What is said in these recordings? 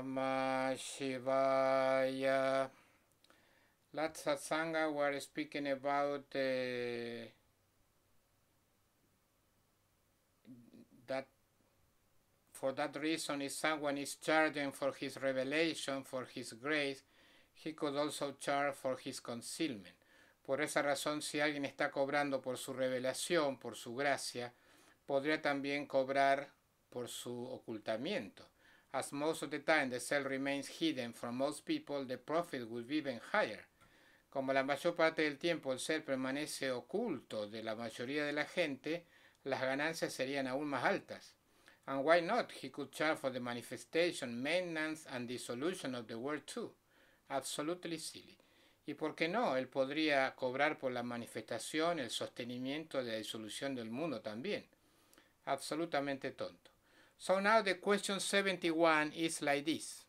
Namah Shivaya. Last satsanga we're speaking about uh, that for that reason if someone is charging for his revelation, for his grace, he could also charge for his concealment. Por esa razón, si alguien está cobrando por su revelación, por su gracia, podría también cobrar por su ocultamiento. as most of the time the cell remains hidden from most people, the profit would be even higher. Como la mayor parte del tiempo el cell permanece oculto de la mayoría de la gente, las ganancias serían aún más altas. And why not? He could charge for the manifestation, maintenance and dissolution of the world too. Absolutely silly. ¿Y por qué no? Él podría cobrar por la manifestación, el sostenimiento de la disolución del mundo también. Absolutamente tonto. So now the question 71 is like this.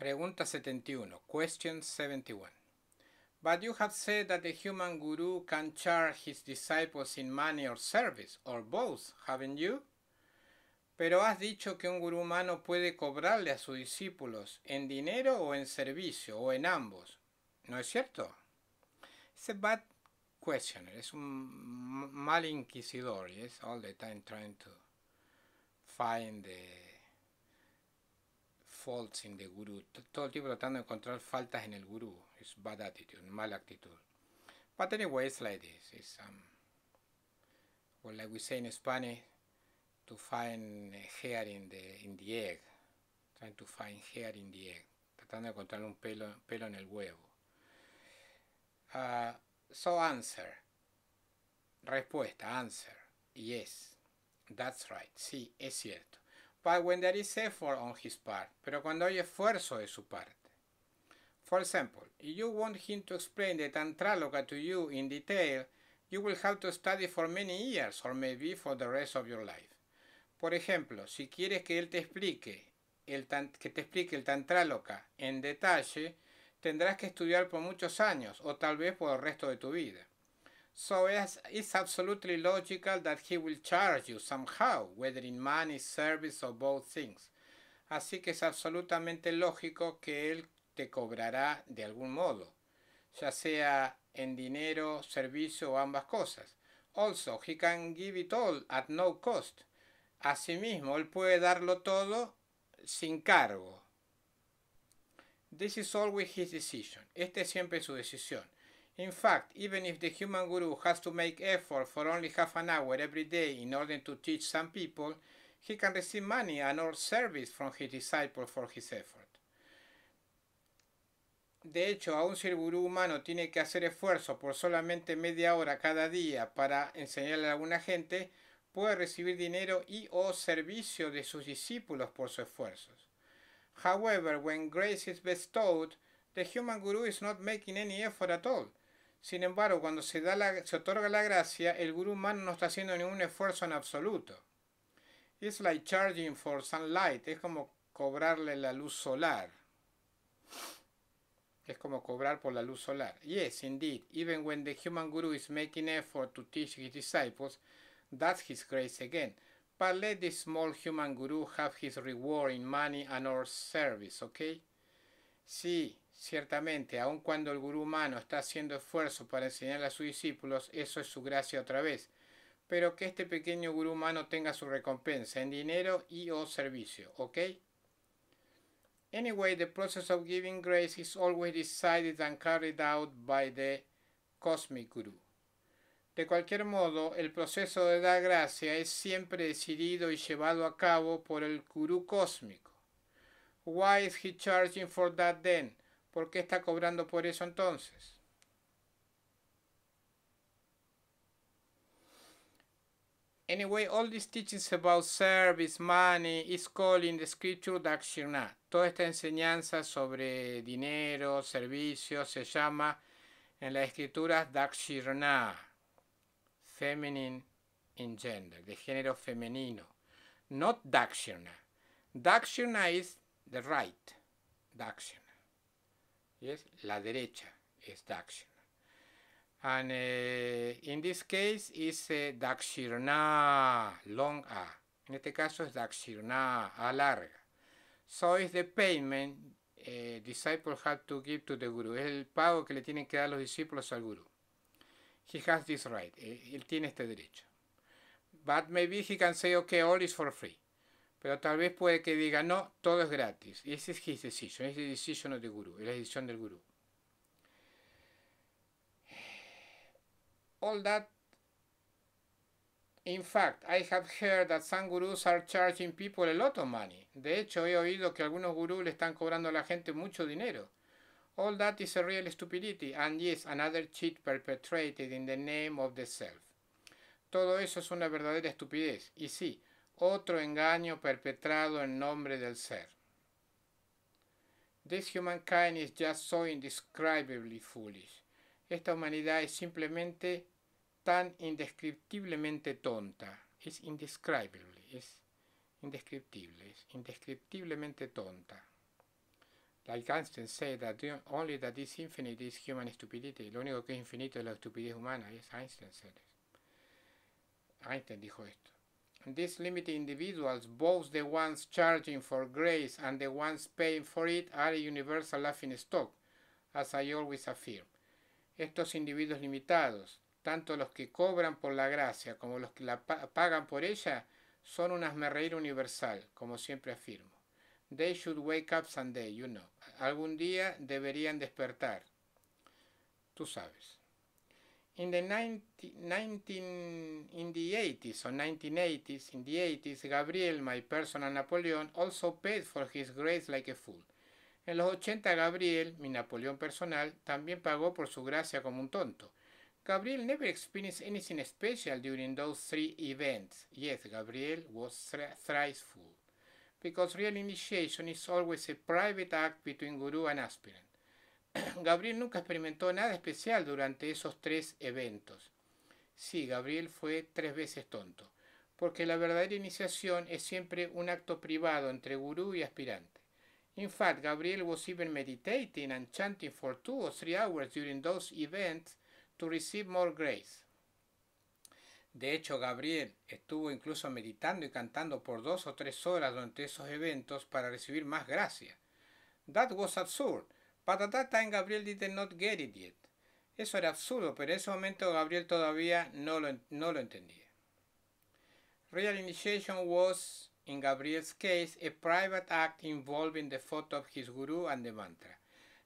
Pregunta 71, question 71. But you have said that the human guru can charge his disciples in money or service, or both, haven't you? Pero has dicho que un gurú humano puede cobrarle a sus discípulos en dinero o en servicio, o en ambos. ¿No es cierto? But questioner, It's a mal inquisidor, yes, all the time trying to find the faults in the guru, todo el tiempo tratando de encontrar faltas en el guru, It's bad attitude, mal actitud. But anyway, it's like this, it's, um, well, like we say in Spanish, to find hair in the, in the egg, trying to find hair in the egg, tratando de encontrar un pelo, pelo en el huevo. Uh, So answer. Respuesta, answer. Yes. That's right. Sí, es cierto. But when there is effort on his part. Pero cuando hay esfuerzo de su parte. For example, if you want him to explain the Tantraloka to you in detail, you will have to study for many years or maybe for the rest of your life. Por ejemplo, si quieres que él te explique el que te explique el Tantraloka en detalle, tendrás que estudiar por muchos años o tal vez por el resto de tu vida. So it's, it's absolutely logical that he will charge you somehow, whether in money, service or both things. Así que es absolutamente lógico que él te cobrará de algún modo, ya sea en dinero, servicio o ambas cosas. Also, he can give it all at no cost. Asimismo, él puede darlo todo sin cargo, This is always his decision. Este es siempre su decisión. In fact, even if the human guru has to make effort for only half an hour every day in order to teach some people, he can receive money and or service from his disciple for his effort. De hecho, aun si el gurú humano tiene que hacer esfuerzo por solamente media hora cada día para enseñarle a alguna gente, puede recibir dinero y o servicio de sus discípulos por sus esfuerzos. However, when grace is bestowed, the human guru is not making any effort at all. Sin embargo, cuando se, da la, se otorga la gracia, el guru humano no está haciendo ningún esfuerzo en absoluto. It's like charging for sunlight. Es como cobrarle la luz solar. Es como cobrar por la luz solar. Yes, indeed. Even when the human guru is making effort to teach his disciples, that's his grace again. But let the small human guru have his reward in money and or service, okay? Sí, ciertamente, aun cuando el gurú humano está haciendo esfuerzo para enseñar a sus discípulos, eso es su gracia otra vez. Pero que este pequeño gurú humano tenga su recompensa en dinero y o servicio, ¿ok? Anyway, the process of giving grace is always decided and carried out by the cosmic guru. De cualquier modo, el proceso de dar gracia es siempre decidido y llevado a cabo por el gurú cósmico. Why is he charging for that then? ¿Por qué está cobrando por eso entonces? Anyway, all these teachings about service, money, is called the scripture dakshina. Toda esta enseñanza sobre dinero, servicio, se llama en la escritura dakshina feminine in gender, de género femenino. Not dactyona. Dakshina is the right, Dakshina. Yes, la derecha es Dakshina. And eh, in this case is uh, long A. En este caso es Dakshirna, A larga. So is the payment uh, disciple had to give to the guru. Es el pago que le tienen que dar los discípulos al guru. He has this right. Eh, él tiene este derecho. But maybe he can say, okay, all is for free. Pero tal vez puede que diga, no, todo es gratis. Y ese es his decision. Es la decisión of the guru. Es la decisión del gurú. All that In fact, I have heard that some gurus are charging people a lot of money. De hecho, he oído que algunos gurús le están cobrando a la gente mucho dinero. All that is a real stupidity and yes, another cheat perpetrated in the name of the self. Todo eso es una verdadera estupidez, y sí, otro engaño perpetrado en nombre del ser. This humankind is just so indescribably foolish. Esta humanidad es simplemente tan indescriptiblemente tonta. Es indescribable, es indescriptible, indescriptiblemente tonta. Like Einstein said that only that this infinite is human stupidity. Lo único que es infinito es la estupidez humana. Einstein said dijo esto. These limited individuals, both the ones charging for grace and the ones paying for it, are a universal laughing stock, as I always affirm. Estos individuos limitados, tanto los que cobran por la gracia como los que la pagan por ella, son un asmerreír universal, como siempre afirmo. They should wake up someday, you know algún día deberían despertar. Tú sabes. In the in the 80s or 1980s, in the 80s, Gabriel, my personal Napoleon, also paid for his grace like a fool. En los 80, Gabriel, mi Napoleón personal, también pagó por su gracia como un tonto. Gabriel never experienced anything special during those three events. Yes, Gabriel was thrice fool because real initiation is always a private act between guru and aspirant. Gabriel nunca experimentó nada especial durante esos tres eventos. Sí, Gabriel fue tres veces tonto, porque la verdadera iniciación es siempre un acto privado entre gurú y aspirante. In fact, Gabriel was even meditating and chanting for two or three hours during those events to receive more grace. De hecho, Gabriel estuvo incluso meditando y cantando por dos o tres horas durante esos eventos para recibir más gracia. That was absurd, but at that time Gabriel did not get it yet. Eso era absurdo, pero en ese momento Gabriel todavía no lo, no lo entendía. Real initiation was, in Gabriel's case, a private act involving the photo of his guru and the mantra.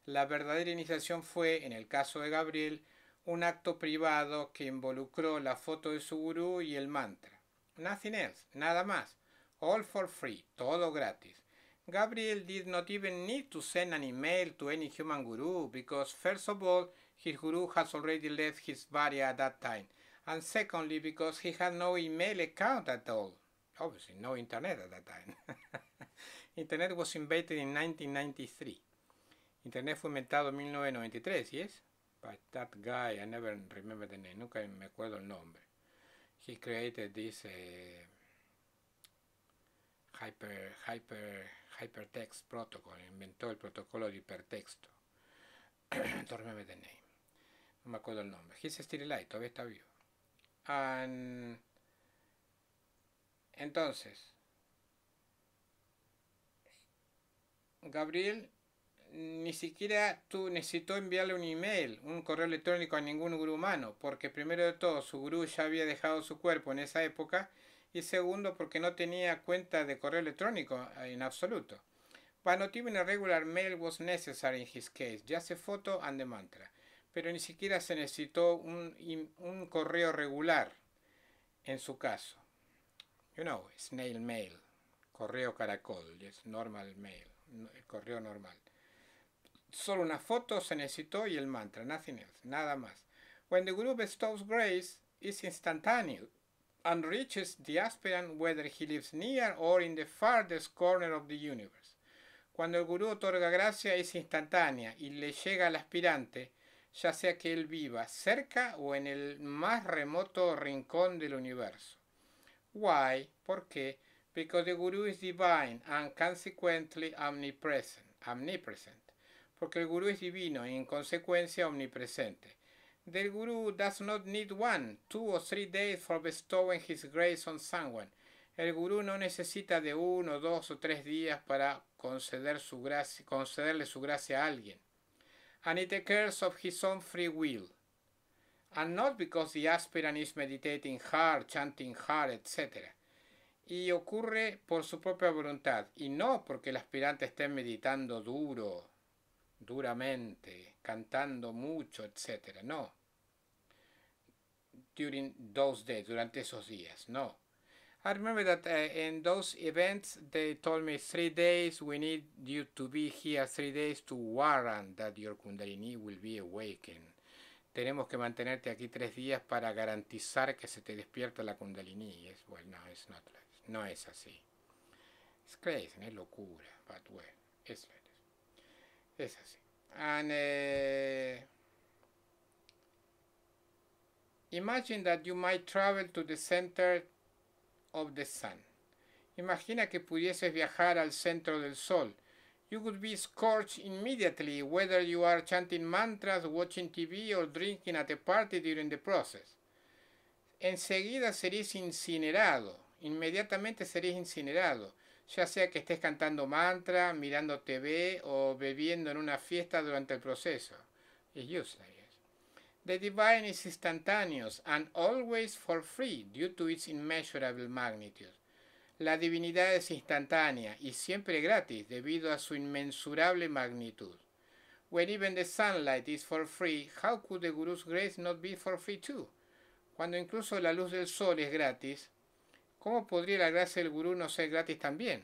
La verdadera iniciación fue, en el caso de Gabriel, un acto privado que involucró la foto de su gurú y el mantra. Nothing else, nada más. All for free, todo gratis. Gabriel did not even need to send an email to any human guru because first of all, his guru has already left his body at that time, and secondly because he had no email account at all. Obviously, no internet at that time. internet was invented in 1993. Internet fue inventado en 1993, ¿yes? by that guy, I never remember the name, nunca me acuerdo el nombre. He created this uh, hyper, hyper, hypertext protocol, inventó el protocolo de hipertexto. Don't remember the name. No me acuerdo el nombre. He's still alive, todavía está vivo. And entonces, Gabriel ni siquiera tú necesitó enviarle un email, un correo electrónico a ningún gurú humano, porque primero de todo su gurú ya había dejado su cuerpo en esa época y segundo porque no tenía cuenta de correo electrónico eh, en absoluto. But not even a regular mail was necessary in his case, Ya se foto and the mantra. Pero ni siquiera se necesitó un, correo regular en su caso. You know, snail mail, correo caracol, es normal mail, correo normal. Solo una foto se necesitó y el mantra, nothing else, nada más. When the Guru bestows grace, it's instantaneous and reaches the aspirant whether he lives near or in the farthest corner of the universe. Cuando el Guru otorga gracia es instantánea y le llega al aspirante, ya sea que él viva cerca o en el más remoto rincón del universo. Why? porque Because the Guru is divine and consequently omnipresent. omnipresent porque el gurú es divino y en consecuencia omnipresente. The guru does not need one, two or three days for bestowing his grace on someone. El gurú no necesita de uno, dos o tres días para conceder su gracia, concederle su gracia a alguien. And it occurs of his own free will. And not because the aspirant is meditating hard, chanting hard, etc. Y ocurre por su propia voluntad, y no porque el aspirante esté meditando duro, duramente, cantando mucho, etc. No. During those days, durante esos días, no. I remember that eh, in those events, they told me three days, we need you to be here three days to warrant that your Kundalini will be awakened. Tenemos que mantenerte aquí tres días para garantizar que se te despierta la Kundalini. Yes, well, no, it's not like, no es así. Es crazy, es locura, but well, it's It's así. And uh, imagine that you might travel to the center of the sun. Imagina que pudieses viajar al centro del sol. You would be scorched immediately whether you are chanting mantras, watching TV or drinking at a party during the process. Enseguida serías incinerado. Inmediatamente serías incinerado. ya sea que estés cantando mantra, mirando TV o bebiendo en una fiesta durante el proceso. It's useless. The divine is instantaneous and always for free due to its immeasurable magnitude. La divinidad es instantánea y siempre gratis debido a su inmensurable magnitud. When even the sunlight is for free, how could the Guru's grace not be for free too? Cuando incluso la luz del sol es gratis, ¿Cómo podría la gracia del gurú no ser gratis también?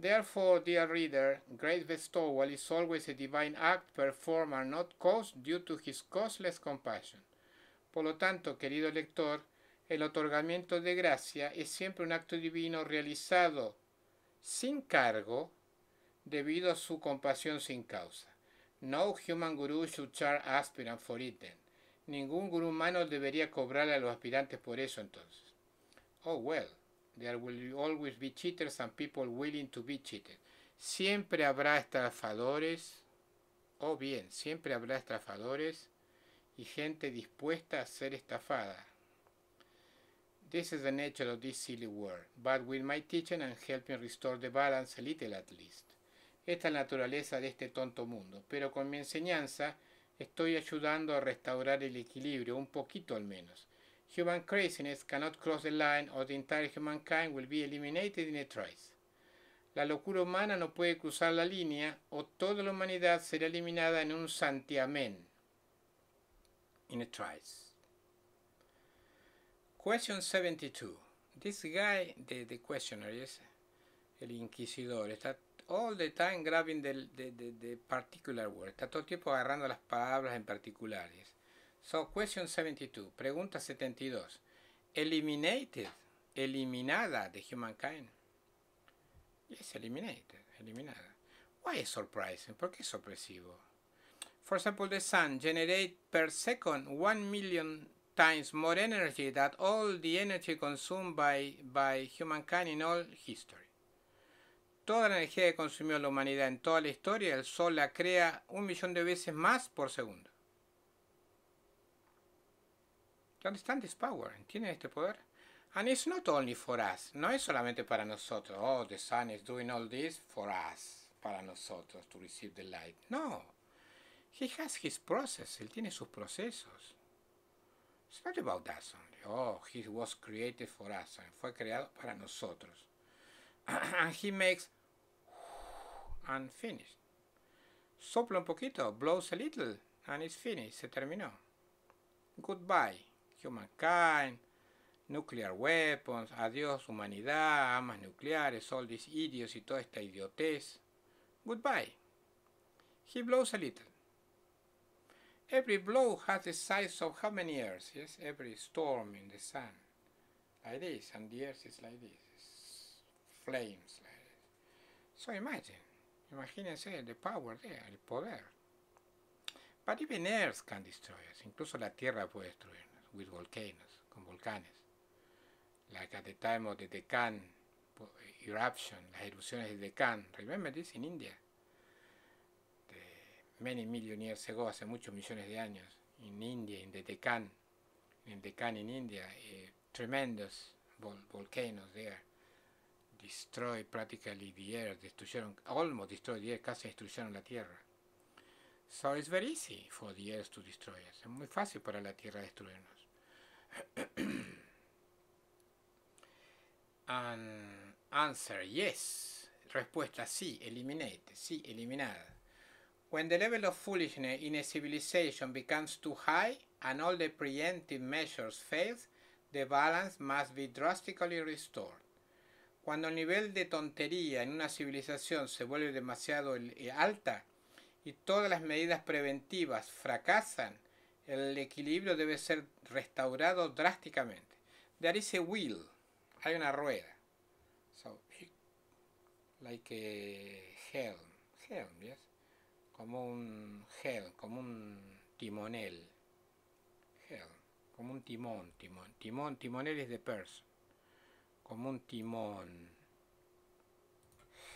Therefore, dear reader, great is always a divine act performed not due to his causeless compassion. Por lo tanto, querido lector, el otorgamiento de gracia es siempre un acto divino realizado sin cargo debido a su compasión sin causa. No human guru should charge aspirant for it then. Ningún gurú humano debería cobrarle a los aspirantes por eso entonces. Oh well, there will always be cheaters and people willing to be cheated. Siempre habrá estafadores, o oh, bien, siempre habrá estafadores y gente dispuesta a ser estafada. This is the nature of this silly world, but with my teaching and helping restore the balance a little at least. Esta es la naturaleza de este tonto mundo, pero con mi enseñanza estoy ayudando a restaurar el equilibrio, un poquito al menos. Human craziness cannot cross the line or the entire humankind will be eliminated in a trice. La locura humana no puede cruzar la línea o toda la humanidad será eliminada en un santiamén. In a trice. Question 72. This guy, the, the questioner, is el inquisidor, está all the time grabbing the, the, the, the particular word. Está todo el tiempo agarrando las palabras en particulares. So question 72, pregunta 72. Eliminated, eliminada de humankind. Yes, eliminated, eliminada. Why is surprising? ¿Por qué es sorpresivo? For example, the sun generates per second one million times more energy than all the energy consumed by, by humankind in all history. Toda la energía que consumió la humanidad en toda la historia, el sol la crea un millón de veces más por segundo. You understand this power? ¿Entienden este poder? And it's not only for us. No es solamente para nosotros. Oh, the sun is doing all this for us. Para nosotros, to receive the light. No. He has his process. Él tiene sus procesos. It's not about us only. Oh, he was created for us. Fue creado para nosotros. and he makes and finished. Sopla un poquito, blows a little, and it's finished. Se terminó. Goodbye. Humankind, Nuclear Weapons, Adiós Humanidad, armas Nucleares, All These Idiots y toda esta idiotez. Goodbye. He blows a little. Every blow has the size of how many years? Yes, every storm in the sun. Like this, and the earth is like this. flames like this. So imagine, imagínense the power there, el poder. But even earth can destroy us, incluso la tierra puede destruir with volcanoes, con volcanes. Like at the time of the Deccan eruption, las erupciones del Deccan. Remember this in India? The many million years ago, hace muchos millones de años, in India, in the Deccan, in Deccan in India, eh, tremendous volcanoes there. Destroy practically the earth, destruyeron, almost destroyed the earth, casi destruyeron la tierra. So it's very easy for the earth to destroy us. Es muy fácil para la tierra destruirnos. answer yes. Respuesta sí, eliminate, sí, eliminada. When the level of foolishness in a civilization becomes too high and all the preemptive measures fail, the balance must be drastically restored. Cuando el nivel de tontería en una civilización se vuelve demasiado eh, alta y todas las medidas preventivas fracasan, el equilibrio debe ser restaurado drásticamente. De is a wheel. Hay una rueda. like a helm. Helm, yes. Como un helm, como un timonel. Helm. Como un timón, timón. Timón, timonel es de person. Como un timón.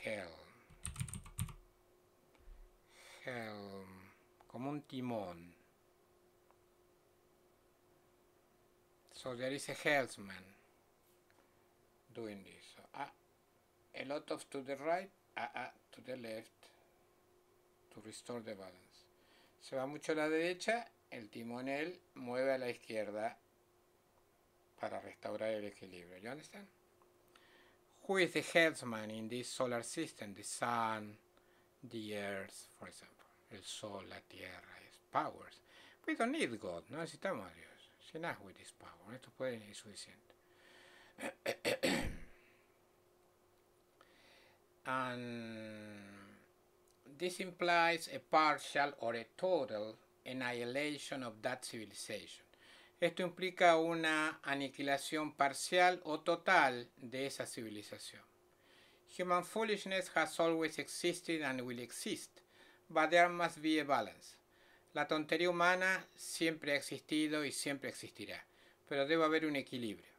Helm. Helm. Como un timón. So there is a helmsman doing this. So, ah, a lot of to the right, uh, to the left, to restore the balance. Se va mucho a la derecha, el timonel mueve a la izquierda para restaurar el equilibrio. You understand? Who is the helmsman in this solar system? The sun, the earth, for example. El sol, la tierra, its powers. We don't need God, no necesitamos a Dios. C'è n'acqua di spago, non è troppo sufficiente. and this implies a partial or a total annihilation of that civilization. Esto implica una aniquilación parcial o total de esa civilización. Human foolishness has always existed and will exist, but there must be a balance. La tontería humana siempre ha existido y siempre existirá, pero debe haber un equilibrio.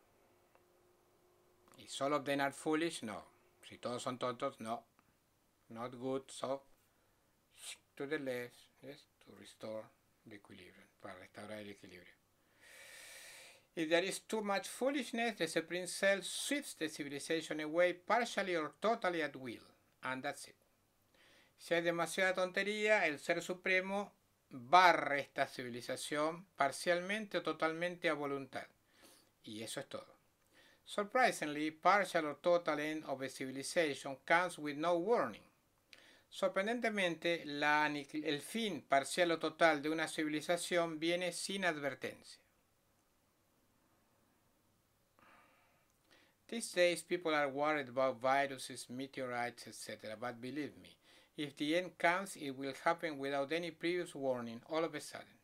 Y solo not foolish, no. Si todos son tontos, no. Not good, so to the left, yes, to restore the equilibrium, para restaurar el equilibrio. If there is too much foolishness, the supreme self sweeps the civilization away partially or totally at will, and that's it. Si hay demasiada tontería, el ser supremo barre esta civilización parcialmente o totalmente a voluntad. Y eso es todo. Surprisingly, partial or total end of a civilization comes with no warning. Sorprendentemente, la, el fin parcial o total de una civilización viene sin advertencia. These days people are worried about viruses, meteorites, etc. But believe me, If the end comes, it will happen without any previous warning, all of a sudden.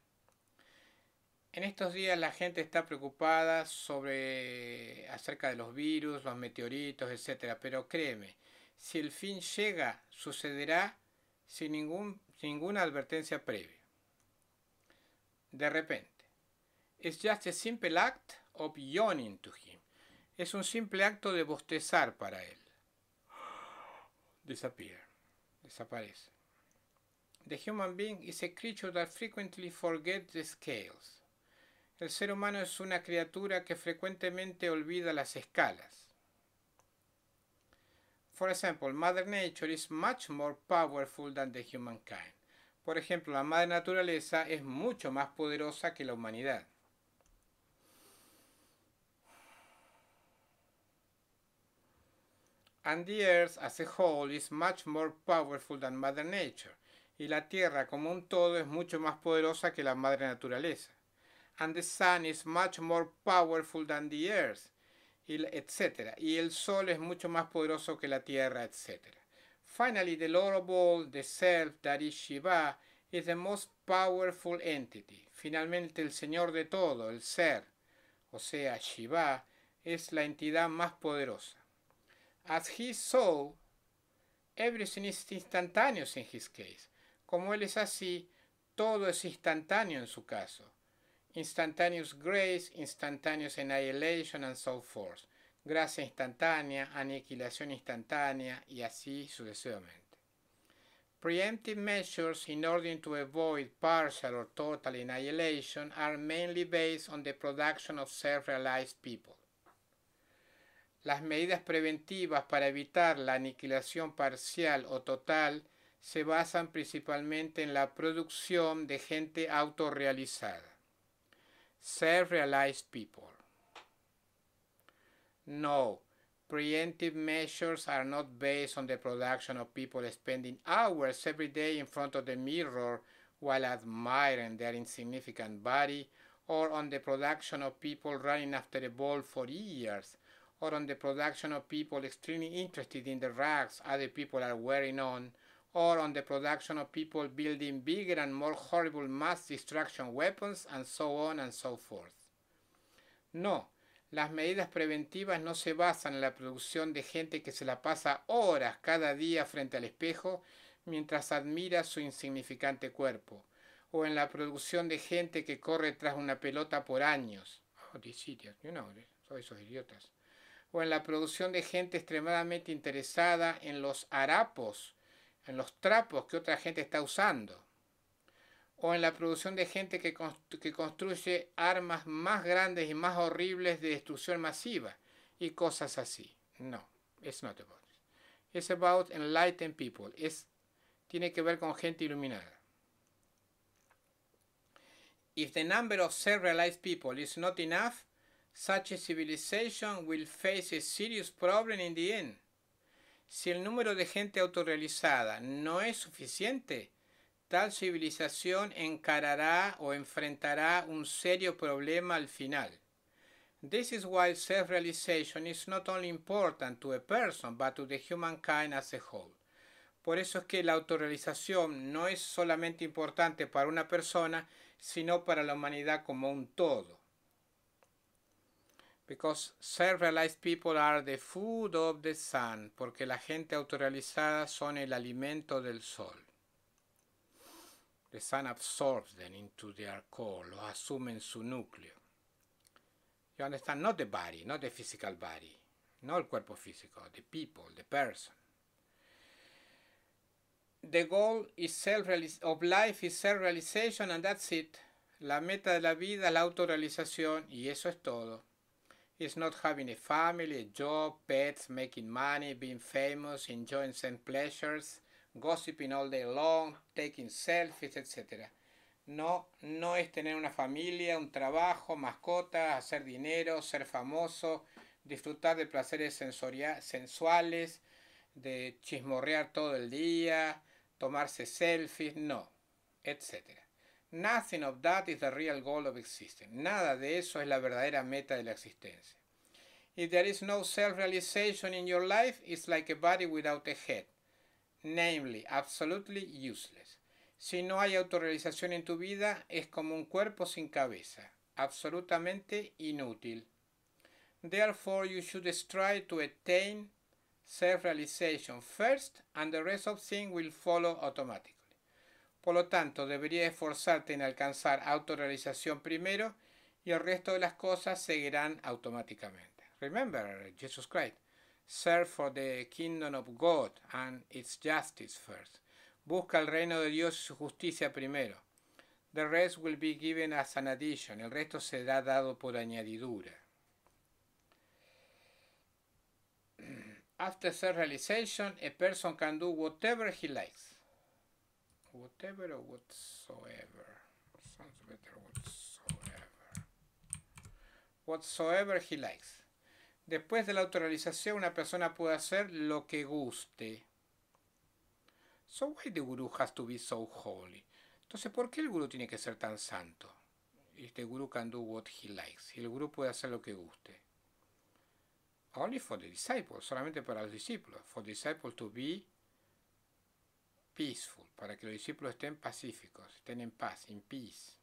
En estos días la gente está preocupada sobre acerca de los virus, los meteoritos, etc. Pero créeme, si el fin llega, sucederá sin, ningún, ninguna advertencia previa. De repente. It's just a simple act of yawning to him. Es un simple acto de bostezar para él. Disappear desaparece. The human being is a creature that frequently forgets the scales. El ser humano es una criatura que frecuentemente olvida las escalas. For example, Mother Nature is much more powerful than the humankind. Por ejemplo, la madre naturaleza es mucho más poderosa que la humanidad. and the earth as a whole is much more powerful than Mother Nature, y la tierra como un todo es mucho más poderosa que la madre naturaleza. And the sun is much more powerful than the earth, etc. Y el sol es mucho más poderoso que la tierra, etc. Finally, the Lord of all, the self that is Shiva, is the most powerful entity. Finalmente, el Señor de todo, el ser, o sea, Shiva, es la entidad más poderosa. As he saw, everything is instantaneous in his case. Como él es así, todo es instantáneo en su caso. Instantaneous grace, instantaneous annihilation, and so forth. Gracia instantánea, aniquilación instantánea, y así sucesivamente. Preemptive measures in order to avoid partial or total annihilation are mainly based on the production of self-realized people. Las medidas preventivas para evitar la aniquilación parcial o total se basan principalmente en la producción de gente autorrealizada. Self-realized people. No, preemptive measures are not based on the production of people spending hours every day in front of the mirror while admiring their insignificant body or on the production of people running after a ball for years or on the production of people extremely interested in the rags other people are wearing on, or on the production of people building bigger and more horrible mass destruction weapons, and so on and so forth. No, las medidas preventivas no se basan en la producción de gente que se la pasa horas cada día frente al espejo mientras admira su insignificante cuerpo, o en la producción de gente que corre tras una pelota por años. Oh, these soy esos idiotas o en la producción de gente extremadamente interesada en los harapos, en los trapos que otra gente está usando, o en la producción de gente que, que construye armas más grandes y más horribles de destrucción masiva y cosas así. No, it's not about it. It's about enlightened people. Es, tiene que ver con gente iluminada. If the number of self-realized people is not enough, Such a civilization will face a serious problem in the end. Si el número de gente autorrealizada no es suficiente, tal civilización encarará o enfrentará un serio problema al final. This is why self-realization is not only important to a person, but to the humankind as a whole. Por eso es que la autorrealización no es solamente importante para una persona, sino para la humanidad como un todo. Because self-realized people are the food of the sun, porque la gente autorrealizada son el alimento del sol. The sun absorbs them into their core, Lo asumen su núcleo. You understand? Not the body, not the physical body, no el cuerpo físico, the people, the person. The goal is self of life is self-realization and that's it. La meta de la vida es la autorrealización y eso es todo. It's not having a family, a job, pets, making money, being famous, enjoying some pleasures, gossiping all day long, taking selfies, etc. No, no es tener una familia, un trabajo, mascotas, hacer dinero, ser famoso, disfrutar de placeres sensuales, de chismorrear todo el día, tomarse selfies, no, etc. Nothing of that is the real goal of existence. Nada de eso es la verdadera meta de la existencia. If there is no self-realization in your life, it's like a body without a head, namely, absolutely useless. Si no hay autorrealización en tu vida, es como un cuerpo sin cabeza, absolutamente inútil. Therefore, you should strive to attain self-realization first, and the rest of things will follow automatically. Por lo tanto, deberías esforzarte en alcanzar autorrealización primero y el resto de las cosas seguirán automáticamente. Remember, Jesus Christ, serve for the kingdom of God and its justice first. Busca el reino de Dios y su justicia primero. The rest will be given as an addition. El resto será dado por añadidura. After self-realization, a person can do whatever he likes whatever or whatsoever. Sounds better, whatsoever. Whatsoever he likes. Después de la autorización, una persona puede hacer lo que guste. So why the guru has to be so holy? Entonces, ¿por qué el guru tiene que ser tan santo? Este guru can do what he likes. Y el guru puede hacer lo que guste. Only for the disciples, solamente para los discípulos. For the disciples to be peaceful, para que los discípulos estén pacíficos, estén en paz, in peace.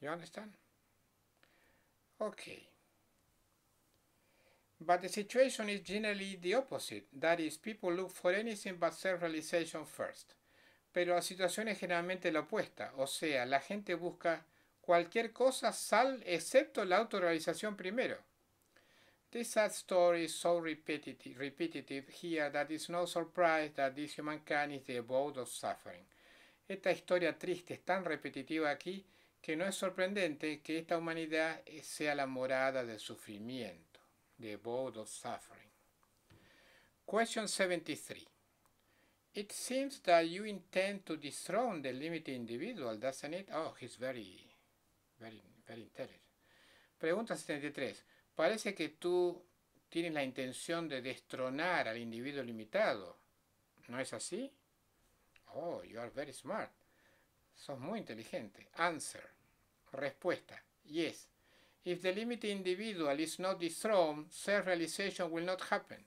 You understand? Okay. But the situation is generally the opposite. That is, people look for anything but self-realization first. Pero la situación es generalmente la opuesta. O sea, la gente busca cualquier cosa sal excepto la autorrealización primero. This sad story is so repetitive, repetitive here that it's no surprise that this humankind is the abode of suffering. Esta historia triste es tan repetitiva aquí que no es sorprendente que esta humanidad sea la morada del sufrimiento, the abode of suffering. Question 73. It seems that you intend to dethrone the limited individual, doesn't it? Oh, he's very, very, very intelligent. Pregunta 73 parece que tú tienes la intención de destronar al individuo limitado. ¿No es así? Oh, you are very smart. Sos muy inteligente. Answer. Respuesta. Yes. If the limited individual is not dethroned, self-realization will not happen.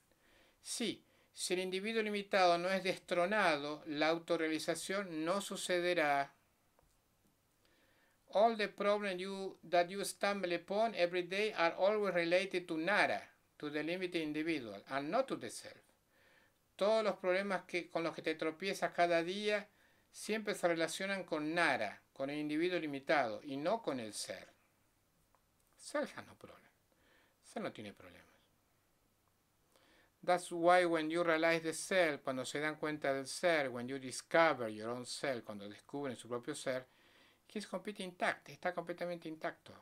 Sí, si el individuo limitado no es destronado, la autorrealización no sucederá all the problems you, that you stumble upon every day are always related to nada, to the limited individual, and not to the self. Todos los problemas que, con los que te tropiezas cada día siempre se relacionan con Nara, con el individuo limitado, y no con el ser. Self has no problem. no tiene problemas. That's why when you realize the self, cuando se dan cuenta del ser, when you discover your own self, cuando descubren su propio ser, He's completely intact, está completamente intacto.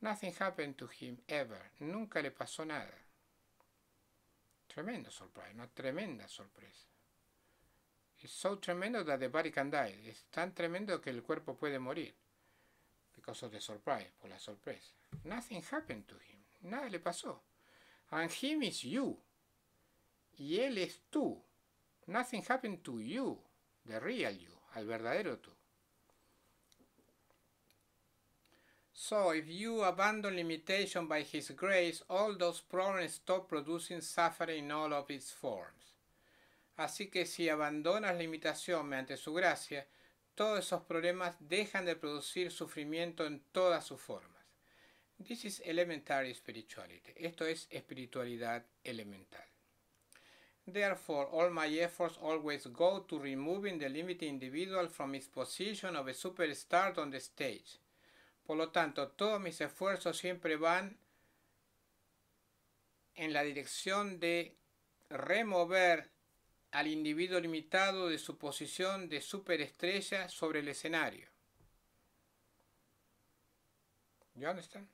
Nothing happened to him ever. Nunca le pasó nada. Tremendo surprise, una tremenda sorpresa. It's so tremendous that the body can die. Es tan tremendo que el cuerpo puede morir. Because of the surprise, por la sorpresa. Nothing happened to him. Nada le pasó. And him is you. Y él es tú. Nothing happened to you. The real you. Al verdadero tú. So if you abandon limitation by His grace, all those problems stop producing suffering in all of its forms. Así que si abandonas limitación mediante su gracia, todos esos problemas dejan de producir sufrimiento en todas sus formas. This is elementary spirituality. Esto es espiritualidad elemental. Therefore, all my efforts always go to removing the limited individual from his position of a superstar on the stage. Por lo tanto, todos mis esfuerzos siempre van en la dirección de remover al individuo limitado de su posición de superestrella sobre el escenario. You understand?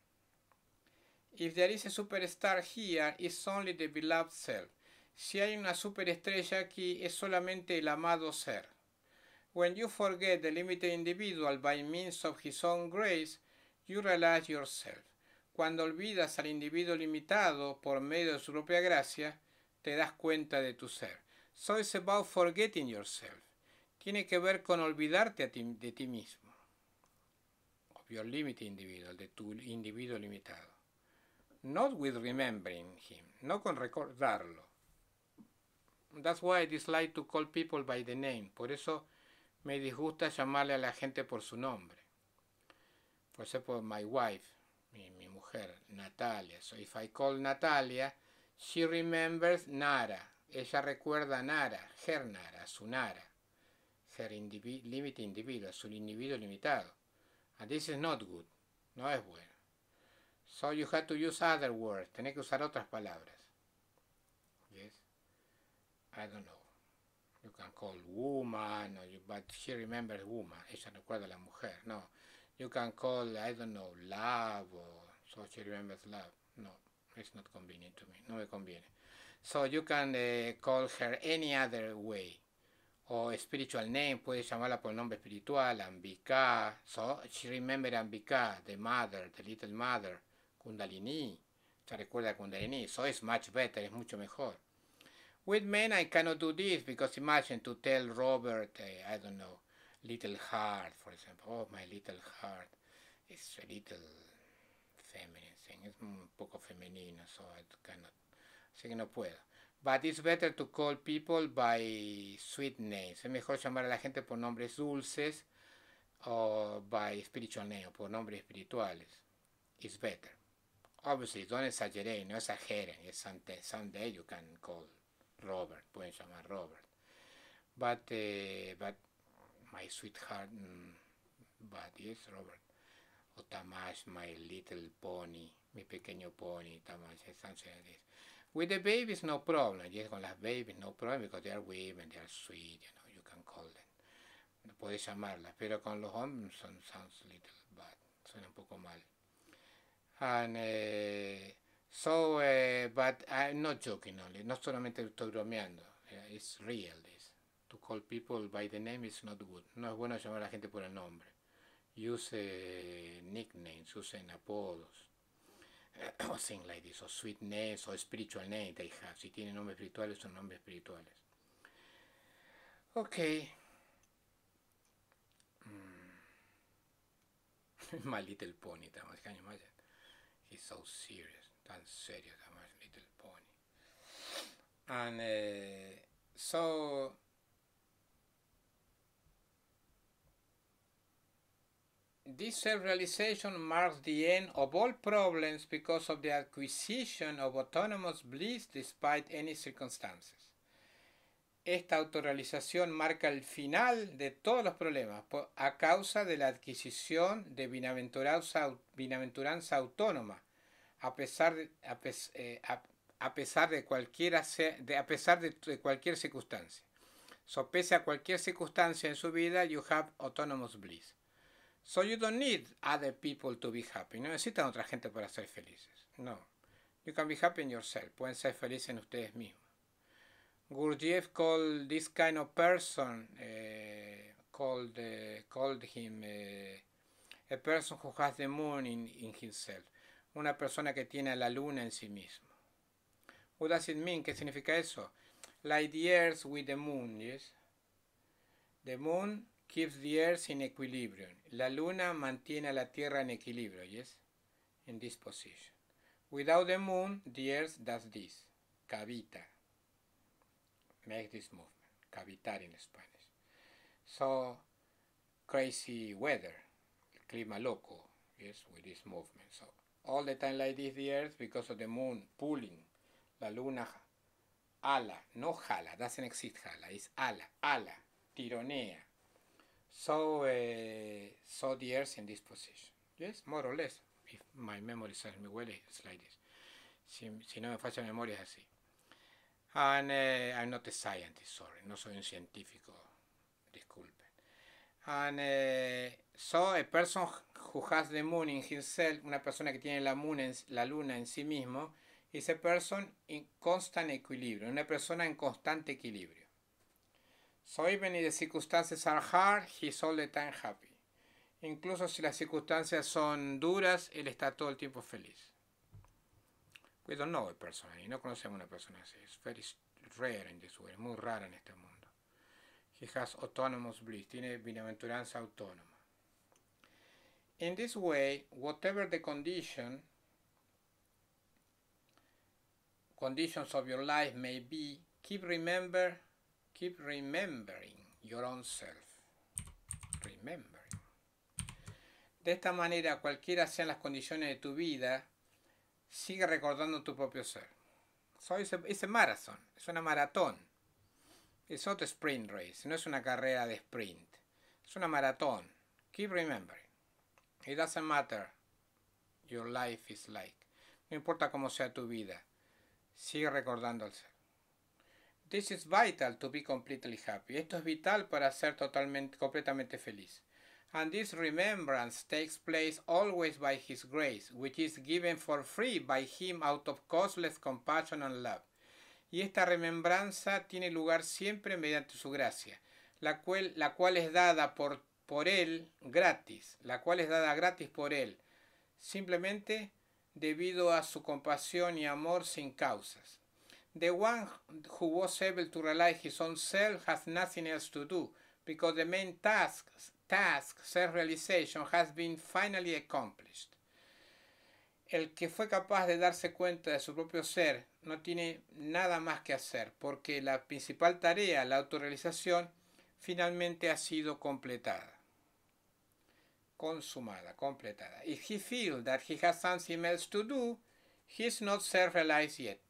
If there is a superstar here, it's self. Si hay una superestrella aquí, es solamente el amado ser. When you forget the limited individual by means of his own grace, you realize yourself. Cuando olvidas al individuo limitado por medio de su propia gracia, te das cuenta de tu ser. So it's about forgetting yourself. Tiene que ver con olvidarte de ti mismo. Of your limited individual, de tu individuo limitado. Not with remembering him, no con recordarlo. That's why I dislike to call people by the name. Por eso me disgusta llamarle a la gente por su nombre. Por ejemplo, my wife, mi, mujer, Natalia. So if I call Natalia, she remembers Nara. Ella recuerda a Nara, her Nara, su Nara. Her limited limit individual, su individuo limitado. And this is not good. No es bueno. So you have to use other words. Tenés que usar otras palabras. Yes. I don't know you can call woman, but she remembers woman, ella recuerda a la mujer, no. You can call, I don't know, love, so she remembers love. No, it's not convenient to me, no me conviene. So you can eh, call her any other way. O spiritual name, puedes llamarla por nombre espiritual, Ambika. So she remembers Ambika, the mother, the little mother, Kundalini. Se recuerda a Kundalini. So it's much better, es mucho mejor. With men, I cannot do this because imagine to tell Robert, uh, I don't know, little heart, for example, oh, my little heart, it's a little feminine thing, it's un poco femenino, so I cannot, así que no puedo. But it's better to call people by sweet names. Es mejor llamar a la gente por nombres dulces o by spiritual names, por nombres espirituales. It's better. Obviously, don't exaggerate, no exageren. It's someday, someday you can call Robert, pueden llamar Robert. But, uh, but my sweetheart, mm, but yes, Robert. O Tamash, my little pony, mi pequeño pony, Tamash, something like this. With the babies, no problem. Yes, con las babies, no problem, because they are women, they are sweet, you know, you can call them. Puedes llamarlas, pero con los hombres son sounds little bad, suena un poco mal. And, uh, So, uh, but I'm ah, not joking only. No solamente estoy bromeando. es eh, it's real this. To call people by the name is not good. No es bueno llamar a la gente por el nombre. Use uh, nicknames, usen apodos. o things like this, o sweetness, o spiritual name, they have. Si tienen nombres espirituales, son nombres espirituales. Ok. Mm. My little pony, that you imagine. He's so serious tan serio Little Pony. And eh, so this self-realization marks the end of all problems because of the acquisition of autonomous bliss despite any circumstances. Esta autorrealización marca el final de todos los problemas a causa de la adquisición de bienaventuranza, bienaventuranza autónoma a pesar de, a, eh, pesar de, cualquiera de, a pesar de, cualquier circunstancia. So pese a cualquier circunstancia en su vida, you have autonomous bliss. So you don't need other people to be happy. No necesitan otra gente para ser felices. No. You can be happy in yourself. Pueden ser felices en ustedes mismos. Gurdjieff called this kind of person, eh, called, eh, called him a person who has the moon in himself una persona que tiene la luna en sí mismo. What does it mean? ¿Qué significa eso? Like the earth with the moon, yes? The moon keeps the earth in equilibrium. La luna mantiene a la tierra en equilibrio, yes? In this position. Without the moon, the earth does this. Cavita. Make this movement. Cavitar in Spanish. So, crazy weather. clima loco, yes, with this movement. So, All the time like this the earth because of the moon pulling. La luna ala, no jala, doesn't exist jala, es ala, ala, tironea. So, eh, so the earth in this position. Yes, more or less. If my memory serves me well, it's like this. Si, si no me falla memoria es así. And eh, I'm not a scientist, sorry, no soy un científico, disculpen. And eh, So, a person who has the moon in himself, una persona que tiene la, moon en, la luna en sí mismo, is a person in constant equilibrio, una persona en constante equilibrio. So, even if the circumstances are hard, he's all the time happy. Incluso si las circunstancias son duras, él está todo el tiempo feliz. We don't know a person, y no conocemos una persona así. It's very rare in this world, muy raro en este mundo. He has autonomous bliss, tiene bienaventuranza autónoma. In this way, whatever the condition, conditions of your life may be, keep remember, keep remembering your own self. Remembering. De esta manera, cualquiera sean las condiciones de tu vida, sigue recordando tu propio ser. So it's a, it's a marathon, es una maratón. Es otro sprint race, no es una carrera de sprint. Es una maratón. Keep remembering. It doesn't matter. Your life is like. No importa cómo sea tu vida. Sigue recordando This is vital to be completely happy. Esto es vital para ser totalmente, completamente feliz. And this remembrance takes place always by His grace, which is given for free by Him out of costless compassion and love. Y esta remembranza tiene lugar siempre mediante su gracia, la cual, la cual es dada por por él gratis, la cual es dada gratis por él, simplemente debido a su compasión y amor sin causas. The one who was able to his own self has nothing else to do, because the main task, task self-realization, has been finally accomplished. El que fue capaz de darse cuenta de su propio ser no tiene nada más que hacer, porque la principal tarea, la autorrealización, finalmente ha sido completada consumada, completada. If he feels that he has something else to do, he is not self-realized yet.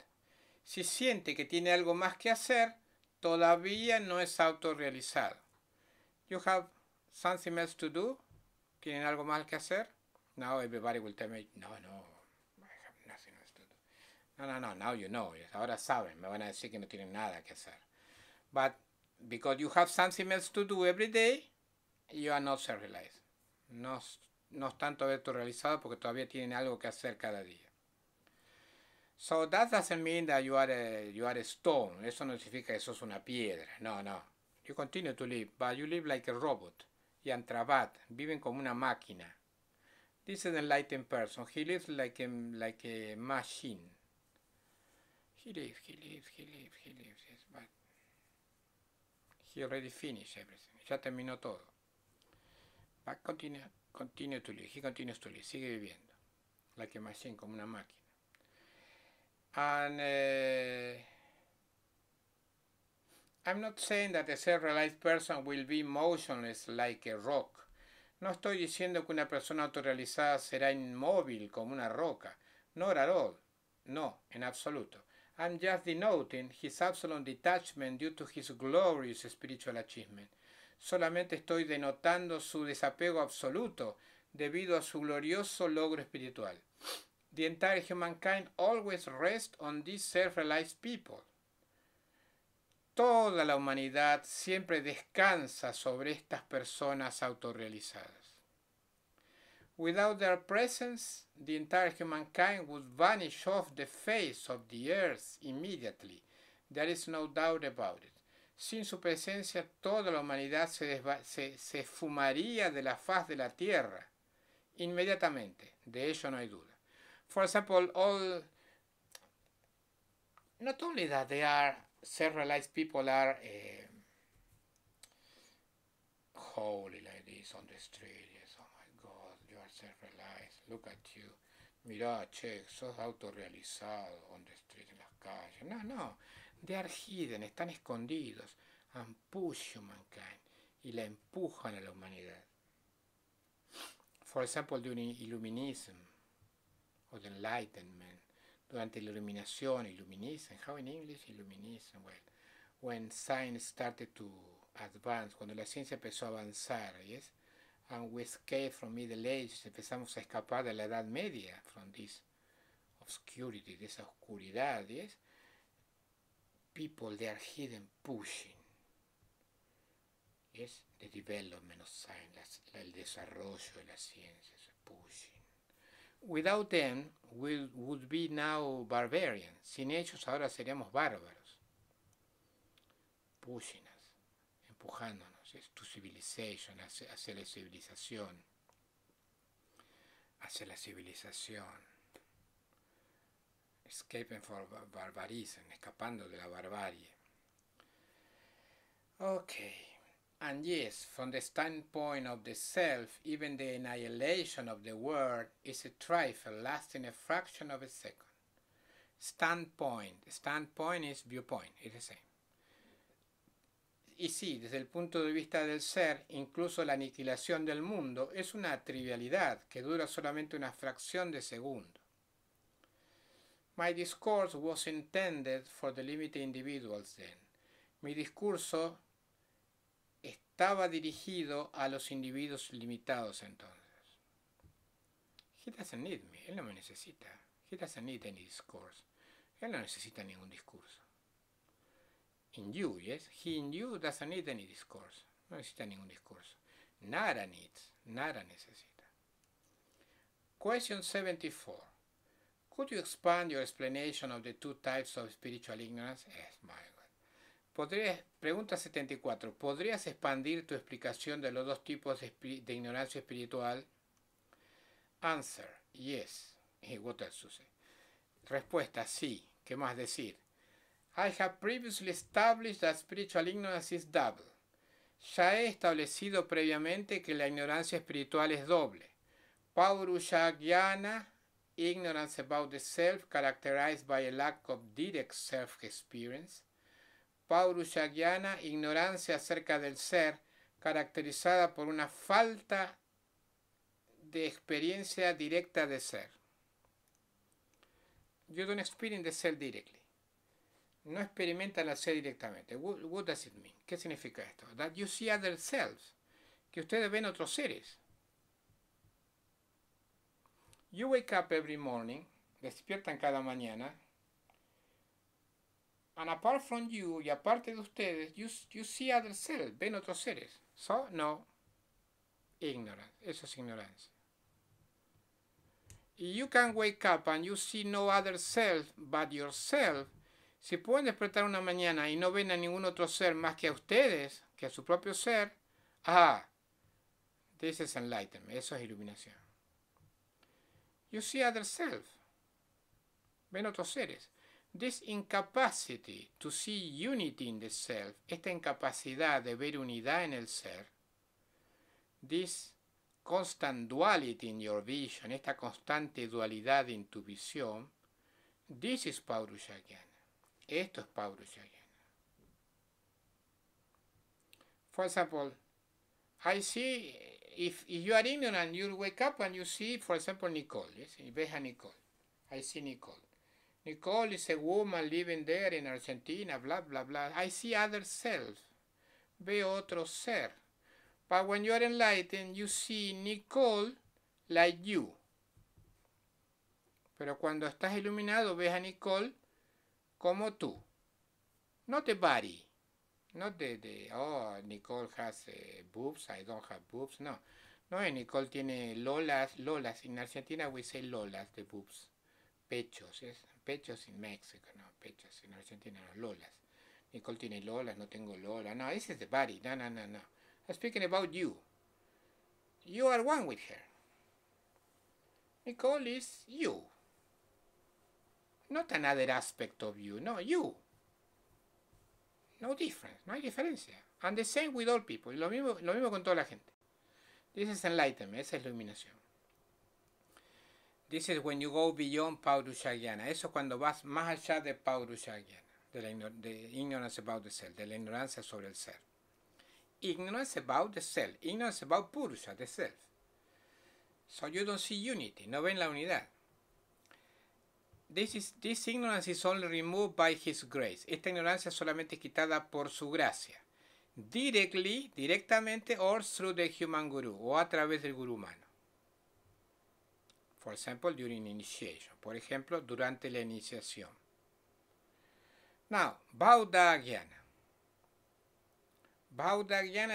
Si siente que tiene algo más que hacer, todavía no es autorrealizado. You have something else to do? ¿Tienen algo más que hacer? Now everybody will tell me, no, no, I have nothing else to do. No, no, no, now you know. Ahora saben, me van a decir que no tienen nada que hacer. But because you have something else to do every day, you are not self-realized no, no tanto todavía realizado porque todavía tienen algo que hacer cada día. So that doesn't mean that you are a, you are a stone. Eso no significa que sos una piedra. No, no. You continue to live, but you live like a robot. Y Yantrabat, viven como una máquina. This is an enlightened person. He lives like a, like a machine. He lives, he lives, he lives, he lives, but he already finished everything. Ya terminó todo. Va, continúa, continúa tu continues continúa tu sigue viviendo. La machine, como una máquina. And eh, I'm not saying that a self-realized person will be motionless like a rock. No estoy diciendo que una persona autorrealizada será inmóvil como una roca. Not at all. No, en absoluto. I'm just denoting his absolute detachment due to his glorious spiritual achievement solamente estoy denotando su desapego absoluto debido a su glorioso logro espiritual. The entire humankind always rests on these self-realized people. Toda la humanidad siempre descansa sobre estas personas autorrealizadas. Without their presence, the entire humankind would vanish off the face of the earth immediately. There is no doubt about it. Sin su presencia toda la humanidad se, se, se fumaría de la faz de la tierra inmediatamente, de ello no hay duda. For example, all not only that they are self-realized people are eh, holy like this on the street. oh my God, you are self-realized. Look at you. Mirá, che, sos autorrealizado on the street, en las calles. No, no de Argiden, están escondidos. la mankind. Y la empujan a la humanidad. For example, during Illuminism or the Enlightenment, durante la iluminación, Illuminism, how in English Illuminism? Well, when science started to advance, cuando la ciencia empezó a avanzar, yes? And we escaped from Middle Ages, empezamos a escapar de la Edad Media, from this obscurity, de esa oscuridad, yes? people they are hidden pushing es the development of science el desarrollo de las ciencias pushing without them we would be now barbarians sin ellos ahora seríamos bárbaros pushing us empujándonos es to civilization hacer la civilización hacia la civilización escaping from barbarism, escapando de la barbarie. Okay. And yes, from the standpoint of the self, even the annihilation of the world is a trifle lasting a fraction of a second. Standpoint. Standpoint is viewpoint, it's the same. Y sí, desde el punto de vista del ser, incluso la aniquilación del mundo es una trivialidad que dura solamente una fracción de segundo. My discourse was intended for the limited individuals then. Mi discurso estaba dirigido a los individuos limitados entonces. He doesn't need me. Él no me necesita. He doesn't need any discourse. Él no necesita ningún discurso. In you, yes? He in you doesn't need any discourse. No necesita ningún discurso. Nara needs. Nada necesita. Question 74. Could you expand your explanation of the two types of spiritual ignorance? Yes, my God. ¿Podrías, pregunta 74. ¿Podrías expandir tu explicación de los dos tipos de, ignorancia espiritual? Answer. Yes. what else? Respuesta. Sí. ¿Qué más decir? I have previously established that spiritual ignorance is double. Ya he establecido previamente que la ignorancia espiritual es doble. Paurushayana ignorance about the self characterized by a lack of direct self-experience, Paurushayana, ignorancia acerca del ser, caracterizada por una falta de experiencia directa de ser. You don't experience the self directly. No experimenta la ser directamente. What, does it mean? ¿Qué significa esto? That you see other selves. Que ustedes ven otros seres. You wake up every morning, despiertan cada mañana. And apart from you, y aparte de ustedes, you, you see other selves, ven otros seres. So, no, ignorance. Eso es ignorancia. You can wake up and you see no other self but yourself. Si pueden despertar una mañana y no ven a ningún otro ser más que a ustedes, que a su propio ser, ah, this is enlightenment, eso es iluminación. You see other self. Ven otros seres. This incapacity to see unity in the self, esta incapacidad de ver unidad en el ser, this constant duality in your vision, esta constante dualidad en tu visión, this is Paurushayana. Esto es Paurushayana. For example, I see if, you are ignorant, you wake up and you see, for example, Nicole. ¿eh? a Nicole. I see Nicole. Nicole is a woman living there in Argentina, blah, blah, blah. I see other selves. Veo otro ser. But when you are enlightened, you see Nicole like you. Pero cuando estás iluminado, ves a Nicole como tú. no a body, Not the, the oh, Nicole has eh, boobs, I don't have boobs, no. No, eh, Nicole tiene lolas, lolas. In Argentina we say lolas, the boobs. Pechos, es pechos en Mexico, no, pechos in Argentina, no, lolas. Nicole tiene lolas, no tengo lola. No, this is the body, no, no, no, no. I'm speaking about you. You are one with her. Nicole is you. Not another aspect of you, no, you. No difference, no hay diferencia. And the same with all people. lo mismo, lo mismo con toda la gente. This is enlightenment, esa es la iluminación. This is when you go beyond Paurushayana. Eso es cuando vas más allá de Paurushayana, de la de ignorance about the self, de la ignorancia sobre el ser. Ignorance about the self, ignorance about Purusha, the self. So you don't see unity, no ven la unidad. This, ignorance is only removed by his grace. Esta ignorancia solamente es quitada por su gracia. Directly, directamente, or through the human guru, o a través del guru humano. For example, during initiation. Por ejemplo, durante la iniciación. Now, Bauddha Jnana.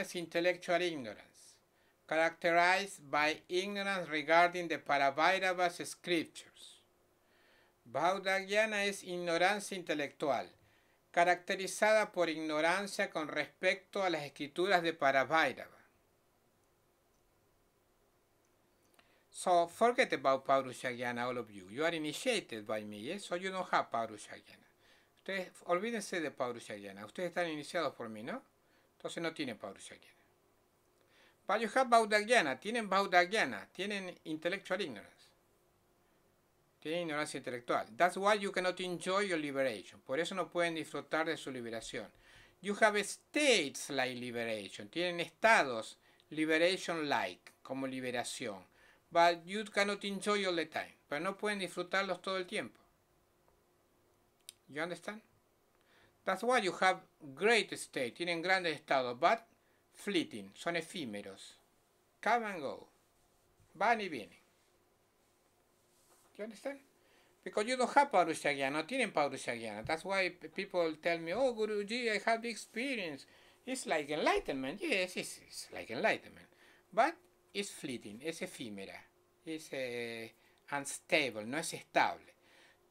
is intellectual ignorance, characterized by ignorance regarding the Paravairava's scriptures. Baudagyana es ignorancia intelectual, caracterizada por ignorancia con respecto a las escrituras de Parabhairava. So forget about Paurushayana, all of you. You are initiated by me, eh? So you don't have Paurushayana. Ustedes, olvídense de Paurushayana. Ustedes están iniciados por mí, ¿no? Entonces no tienen Paurushayana. But you have Tienen Baudagyana. Tienen intellectual ignorance. Tienen ignorancia intelectual. That's why you cannot enjoy your liberation. Por eso no pueden disfrutar de su liberación. You have states like liberation. Tienen estados liberation like, como liberación. But you cannot enjoy all the time. Pero no pueden disfrutarlos todo el tiempo. You understand? That's why you have great state. Tienen grandes estados, but fleeting. Son efímeros. Come and go. Van y vienen. You understand? Because you don't have Parusha no tienen Parusha Jnana. That's why people tell me, oh, Guruji, I have the experience. It's like enlightenment. Yes, it's, like enlightenment. But it's fleeting, es efímera, It's eh, unstable, no es estable.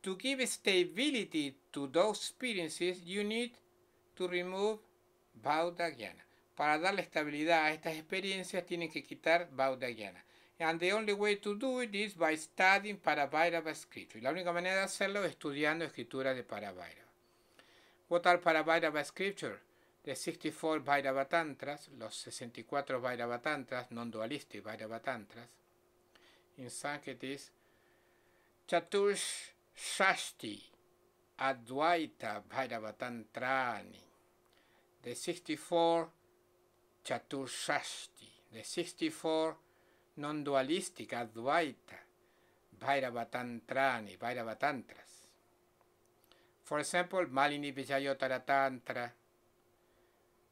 To give stability to those experiences, you need to remove Bauda Para darle estabilidad a estas experiencias, tienen que quitar Bauda And the only way to do it is by studying scripture. Y la única manera de hacerlo es estudiando escritura de Paravairava. What are Parabhairava scripture? The 64 tantras, los 64 tantras non-dualistic tantras. In Sanskrit is Chatur Shashti Advaita Tantrani. The 64 Chatushashti. The 64 non-dualística, Advaita, Vairavatantrani, Vairavatantras. For example, Malini Vijayotara Tantra,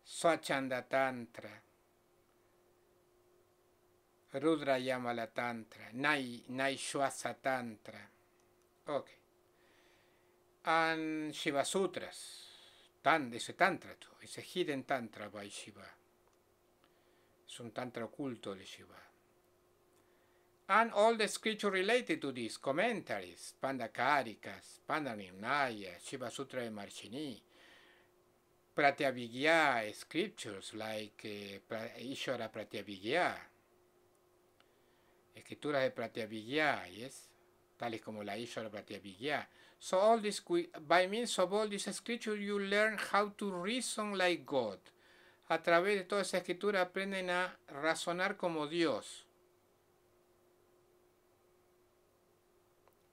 Swachanda Tantra, Rudra Tantra, Nai, Naishwasa Tantra. Ok. And Shiva Sutras. Tan, ese Tantra, ese Hidden Tantra by Shiva. Es un Tantra oculto de Shiva and all the scripture related to this, commentaries, Pandakarikas, Pandanimnaya, Shiva Sutra de Marchini, Pratyabhigya scriptures like eh, Ishvara Pratyabhigya, escrituras de Pratyabhigya, yes, tales como la Ishvara Pratyabhigya. So all this, by means of all these scripture, you learn how to reason like God. A través de toda esa escritura aprenden a razonar como Dios.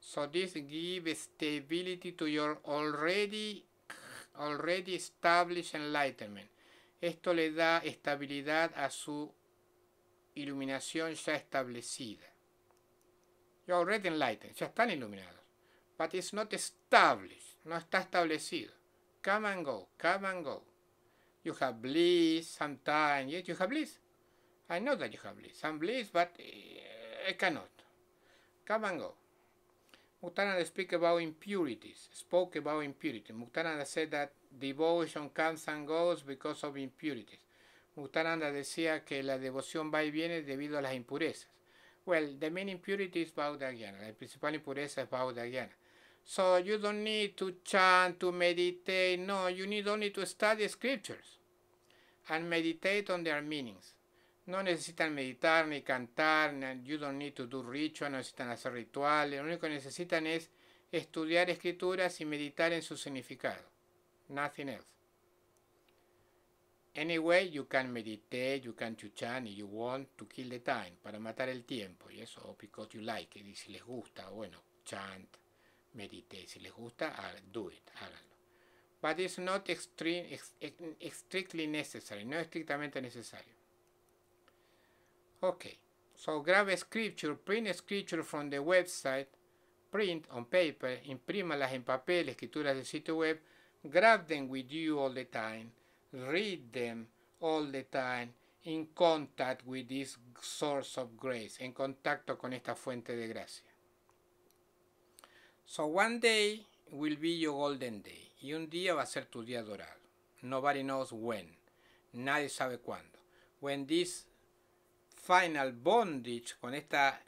So this gives stability to your already, already established enlightenment. Esto le da estabilidad a su iluminación ya establecida. You're already enlightened, ya están iluminados. But it's not established, no está establecido. Come and go, come and go. You have bliss sometimes, yes, you have bliss. I know that you have bliss, some bliss, but eh, I cannot. Come and go. Muktananda speak about impurities, spoke about impurity. Muktananda said that devotion comes and goes because of impurities. Muktananda decía que la devoción va y viene debido a las impurezas. Well, the main impurity is Baudagyana. La principal impureza es Baudagyana. So you don't need to chant, to meditate. No, you need only to study scriptures and meditate on their meanings. No necesitan meditar ni cantar, you don't need to do no necesitan hacer rituales, lo único que necesitan es estudiar escrituras y meditar en su significado. Nothing else. Anyway, you can meditate, you can chuchan, if you want to kill the time, para matar el tiempo, y eso, because you like it, y si les gusta, bueno, chant, medite. si les gusta, do it, háganlo. But it's not strictly necessary, no es estrictamente necesario. Okay, so grab a scripture, print a scripture from the website, print on paper, imprímalas en papel, escrituras del sitio web, grab them with you all the time, read them all the time, in contact with this source of grace, en contacto con esta fuente de gracia. So one day will be your golden day, y un día va a ser tu día dorado. Nobody knows when, nadie sabe cuándo. When this final bondage, con esta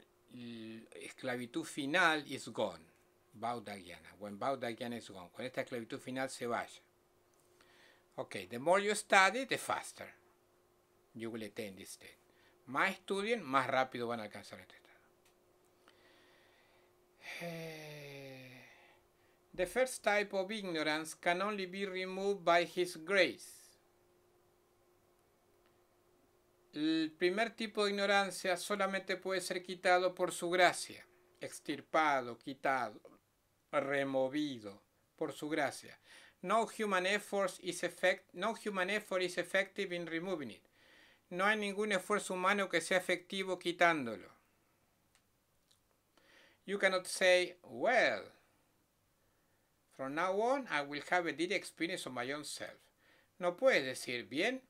esclavitud final, is gone. Baudagiana. When Baudagiana is gone. Con esta esclavitud final se vaya. Okay, the more you study, the faster you will attain this state. Más estudien, más rápido van a alcanzar este estado. Eh, the first type of ignorance can only be removed by His grace. El primer tipo de ignorancia solamente puede ser quitado por su gracia, extirpado, quitado, removido por su gracia. No human effort is effect, no human effort is effective in removing it. No hay ningún esfuerzo humano que sea efectivo quitándolo. You cannot say, well, from now on I will have a direct experience of my own self. No puedes decir, bien,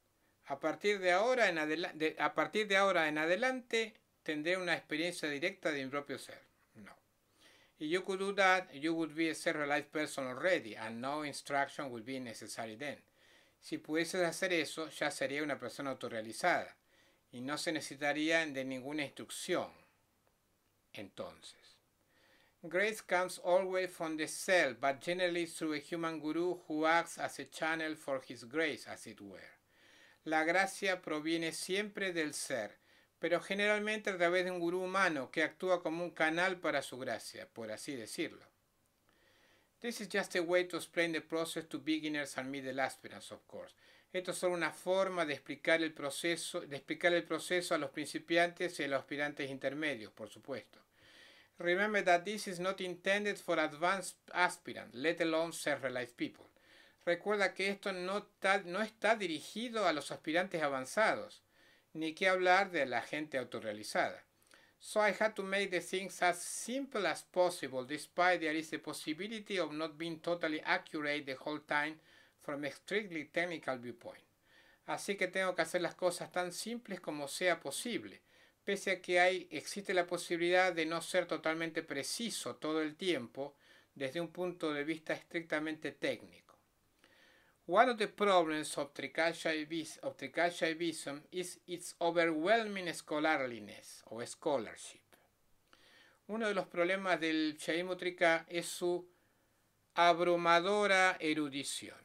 a partir de ahora en, adelante, tendré una experiencia directa de mi propio ser. No. If you you would be a realized person and no instruction would be necessary then. Si pudieses hacer eso, ya sería una persona autorrealizada y no se necesitaría de ninguna instrucción. Entonces, grace comes always from the self, but generally through a human guru who acts as a channel for his grace, as it were. La gracia proviene siempre del ser, pero generalmente a través de un gurú humano que actúa como un canal para su gracia, por así decirlo. This is just a way to explain the process to beginners and middle aspirants, of course. Esto es solo una forma de explicar el proceso, de explicar el proceso a los principiantes y a los aspirantes intermedios, por supuesto. Remember that this is not intended for advanced aspirants, let alone self-realized people. Recuerda que esto no, está, no está dirigido a los aspirantes avanzados, ni que hablar de la gente autorrealizada. So I had to make the things as simple as possible, despite there is a possibility of not being totally accurate the whole time from a strictly technical viewpoint. Así que tengo que hacer las cosas tan simples como sea posible, pese a que hay, existe la posibilidad de no ser totalmente preciso todo el tiempo desde un punto de vista estrictamente técnico. One of the problems of Trikashaivism is its overwhelming scholarliness or scholarship. Uno de los problemas del Shaimu Trika es su abrumadora erudición.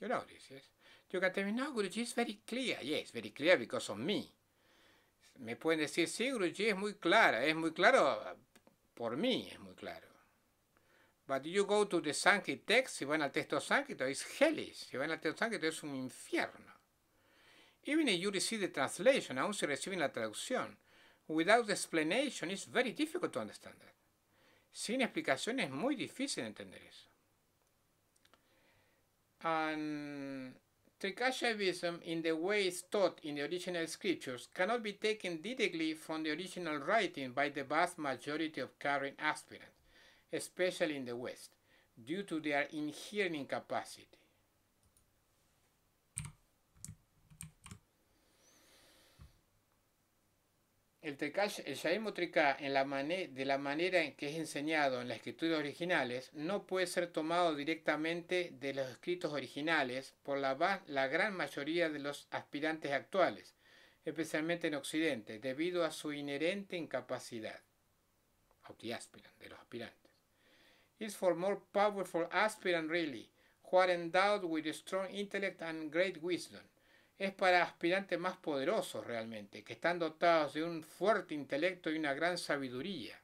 You know this, yes? You can tell me, no, Guruji is very clear. Yes, very clear because of me. Me pueden decir, sí, Guruji es muy clara, es muy claro por mí, es muy claro. But you go to the Sanskrit text, si van al texto sánscrito, it's hellish. Si van al texto sánscrito, es un infierno. Even if you receive the translation, aun si reciben la traducción, without explanation, it's very difficult to understand that. Sin explicación es muy difícil entender eso. And Trikashaivism, in the way it's taught in the original scriptures, cannot be taken directly from the original writing by the vast majority of current aspirants. especially in the West, due to their inherent capacity. El, tecash, el de la manera en que es enseñado en las escrituras originales, no puede ser tomado directamente de los escritos originales por la, gran mayoría de los aspirantes actuales, especialmente en Occidente, debido a su inherente incapacidad, de los aspirantes is for more powerful aspirant really, who are endowed with a strong intellect and great wisdom. Es para aspirantes más poderosos realmente, que están dotados de un fuerte intelecto y una gran sabiduría.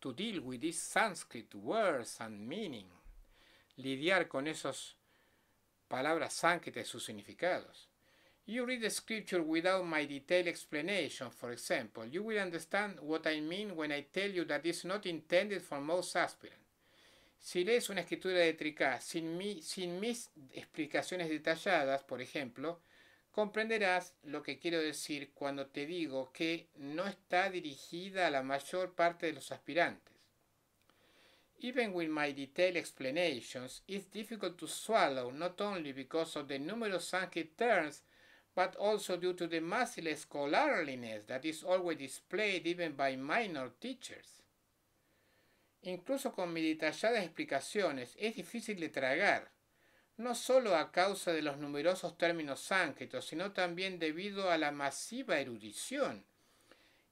To deal with these Sanskrit words and meaning. Lidiar con esos palabras sánscritas y sus significados. You read the scripture without my detailed explanation, for example. You will understand what I mean when I tell you that it's not intended for most aspirants. Si lees una escritura de Tricá sin, mi, sin mis explicaciones detalladas, por ejemplo, comprenderás lo que quiero decir cuando te digo que no está dirigida a la mayor parte de los aspirantes. Even with my detailed explanations, it's difficult to swallow not only because of the numerous Sanskrit terms but also due to the massive scholarliness that is always displayed even by minor teachers. Incluso con mis detalladas explicaciones es difícil de tragar, no solo a causa de los numerosos términos sáncritos, sino también debido a la masiva erudición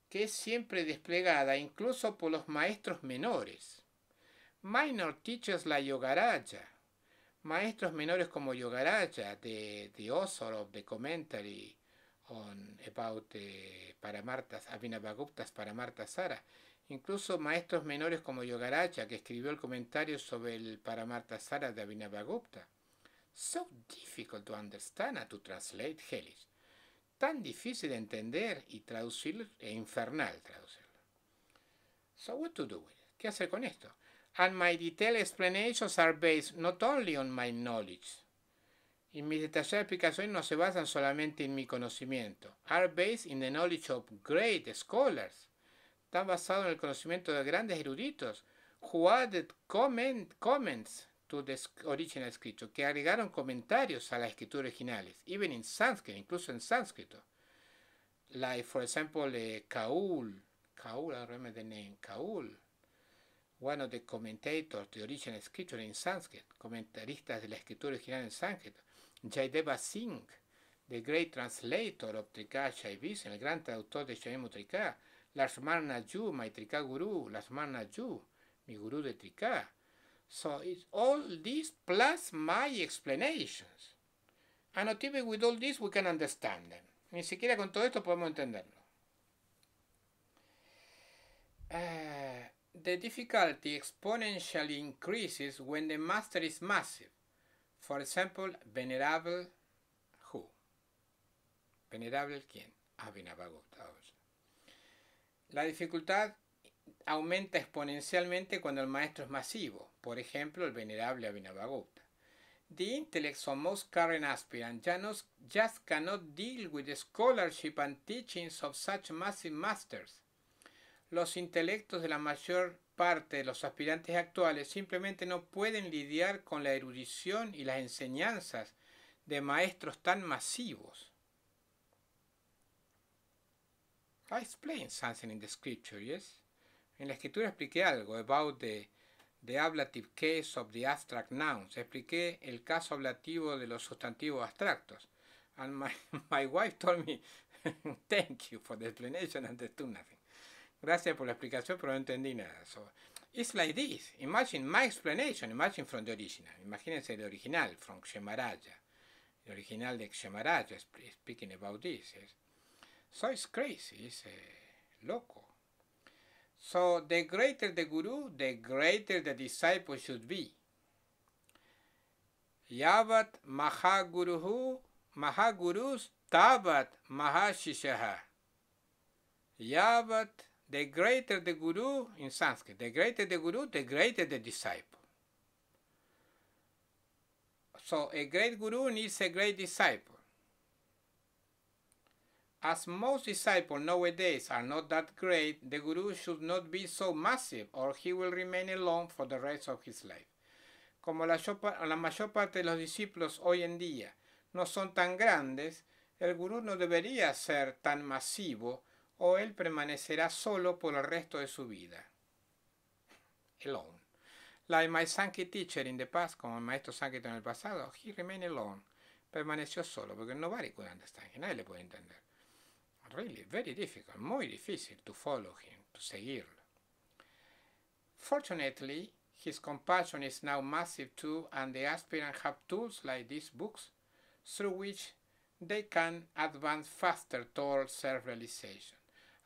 que es siempre desplegada incluso por los maestros menores. Minor teachers la yogaraya. Maestros menores como Yogaraja, de the author of the commentary on, about the eh, Paramartas, Abhinavagupta's Paramartasara, incluso maestros menores como Yogaraja, que escribió el comentario sobre el Paramartasara de Abhinavagupta. So difficult to understand and to translate hellish. Tan difícil de entender y traducir, e infernal traducirlo. So what to do ¿Qué hacer con esto? and my detailed explanations are based not only on my knowledge. Y mis detalladas explicaciones no se basan solamente en mi conocimiento. Are based in the knowledge of great scholars. Están basados en el conocimiento de grandes eruditos who added comment, comments to the original scripture, que agregaron comentarios a las escrituras originales, even in Sanskrit, incluso en sánscrito. Like, for example, eh, Kaul. Kaul, I remember the name. Kaul one of the commentators the original scripture in Sanskrit, comentaristas de la escritura original en Sanskrit, Jaideva Singh, the great translator of Trika Shaivism, el gran traductor de Shaivismo Trika, Lakshmana Ju, my Trika Guru, Lasmana Ju, mi guru de Trika. So it's all this plus my explanations. And even with all this we can understand them. Ni siquiera con todo esto podemos entenderlo. Ah, The difficulty exponentially increases when the master is massive. For example, venerable who? Venerable quién? Avinabhagota. Ah, La dificultad aumenta exponencialmente cuando el maestro es masivo, por ejemplo, el venerable Avinabhagupta. The intellects of most current aspirants just cannot deal with the scholarship and teachings of such massive masters. los intelectos de la mayor parte de los aspirantes actuales simplemente no pueden lidiar con la erudición y las enseñanzas de maestros tan masivos. I explained something in the scripture, En la escritura expliqué algo about the, the ablative case of the abstract nouns. Expliqué el caso ablativo de los sustantivos abstractos. And my, my wife told me, thank you for the explanation and understood nothing. Gracias por la explicación, pero no entendí nada. So, it's like this. Imagine my explanation. Imagine from the original. Imagínense el original, from Kshemaraja. The original de is speaking about this. So it's crazy, it's eh, loco. So the greater the guru, the greater the disciple should be. Yavat Mahaguruhu Mahagurus Tabat Mahashishaha. Yavat The greater the guru in Sanskrit, the greater the guru, the greater the disciple. So a great guru needs a great disciple. As most disciples nowadays are not that great, the guru should not be so massive or he will remain alone for the rest of his life. Como la, la mayor parte de los discípulos hoy en día no son tan grandes, el gurú no debería ser tan masivo o él permanecerá solo por el resto de su vida. Alone. Like my Sankey teacher in the past, como el maestro Sankey en el pasado, he remained alone. Permaneció solo, porque nobody could understand, nadie le puede entender. Really, very difficult, muy difícil to follow him, to seguirlo. Fortunately, his compassion is now massive too, and the aspirant have tools like these books through which they can advance faster towards self-realization.